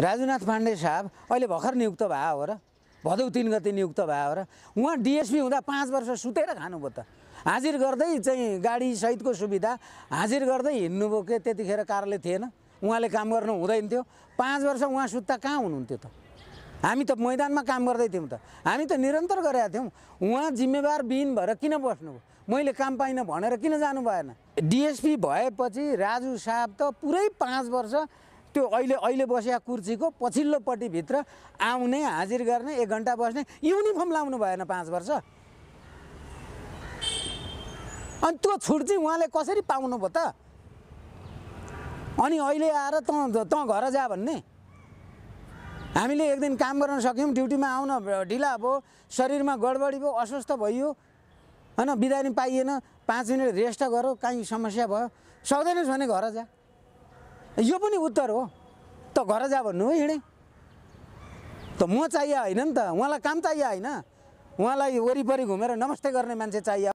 राजुनाथ पाण्डे साहब अहिले भर्खर नियुक्त भयो हो र भदौ तिन गति नियुक्त भयो हो र उहाँ डिएसपी हुँदा पाँच वर्ष सुतेर खानुभयो त हाजिर गर्दै चाहिँ गाडीसहितको सुविधा हाजिर गर्दै हिँड्नुभयो के त्यतिखेर कारले थिएन उहाँले काम गर्नु हुँदैन थियो पाँच वर्ष उहाँ सुत्ता कहाँ हुनुहुन्थ्यो त हामी त मैदानमा काम गर्दै थियौँ त हामी त निरन्तर गरेका थियौँ उहाँ जिम्मेवार बिन भएर किन बस्नुभयो मैले काम पाइनँ भनेर किन जानु भएन डिएसपी भएपछि राजु साहब त पुरै पाँच वर्ष त्यो अहिले अहिले बसेका कुर्सीको पछिल्लोपट्टिभित्र आउने हाजिर गर्ने एक घन्टा बस्ने युनिफर्म लाउनु भएन पाँच वर्ष अनि त्यो छुट चाहिँ उहाँले कसरी पाउनु भयो त अनि अहिले आएर तँ तँ घर जा भन्ने हामीले एक दिन काम गर्न सक्यौँ ड्युटीमा आउन ढिला भयो शरीरमा गडबडी भयो अस्वस्थ भइयो होइन बिदानी पाइएन पाँच मिनट रेस्ट गरौँ काहीँ समस्या भयो सक्दैनस् भने घर जा यो पनि उत्तर हो त घर जा भन्नु हो हिँडेँ त म चाहियो होइन नि त उहाँलाई काम चाहियो होइन उहाँलाई वरिपरि घुमेर नमस्ते गर्ने मान्छे चाहियो